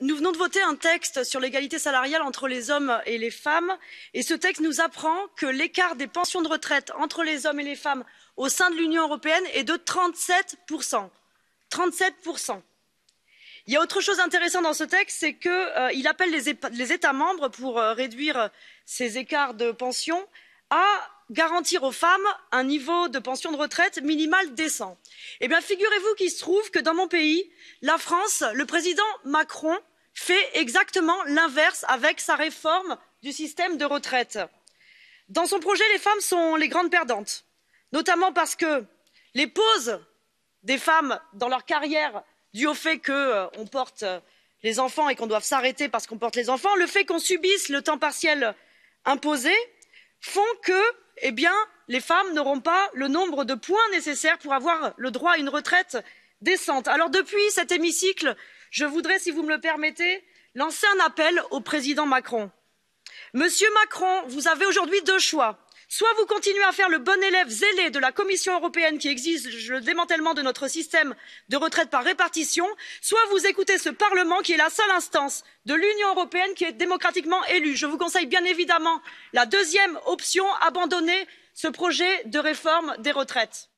nous venons de voter un texte sur l'égalité salariale entre les hommes et les femmes et ce texte nous apprend que l'écart des pensions de retraite entre les hommes et les femmes au sein de l'union européenne est de trente sept il y a autre chose d'intéressant dans ce texte c'est qu'il euh, appelle les états membres pour euh, réduire euh, ces écarts de pensions à garantir aux femmes un niveau de pension de retraite minimal décent. eh bien figurez vous qu'il se trouve que dans mon pays la france le président macron fait exactement l'inverse avec sa réforme du système de retraite. dans son projet les femmes sont les grandes perdantes notamment parce que les pauses des femmes dans leur carrière dues au fait qu'on euh, porte euh, les enfants et qu'on doit s'arrêter parce qu'on porte les enfants le fait qu'on subisse le temps partiel imposé font que eh les femmes n'auront pas le nombre de points nécessaires pour avoir le droit à une retraite décente. alors depuis cet hémicycle je voudrais si vous me le permettez lancer un appel au président macron. monsieur macron vous avez aujourd'hui deux choix soit vous continuez à faire le bon élève zélé de la commission européenne qui exige le démantèlement de notre système de retraite par répartition soit vous écoutez ce parlement qui est la seule instance de l'union européenne qui est démocratiquement élue. je vous conseille bien évidemment la deuxième option abandonner ce projet de réforme des retraites.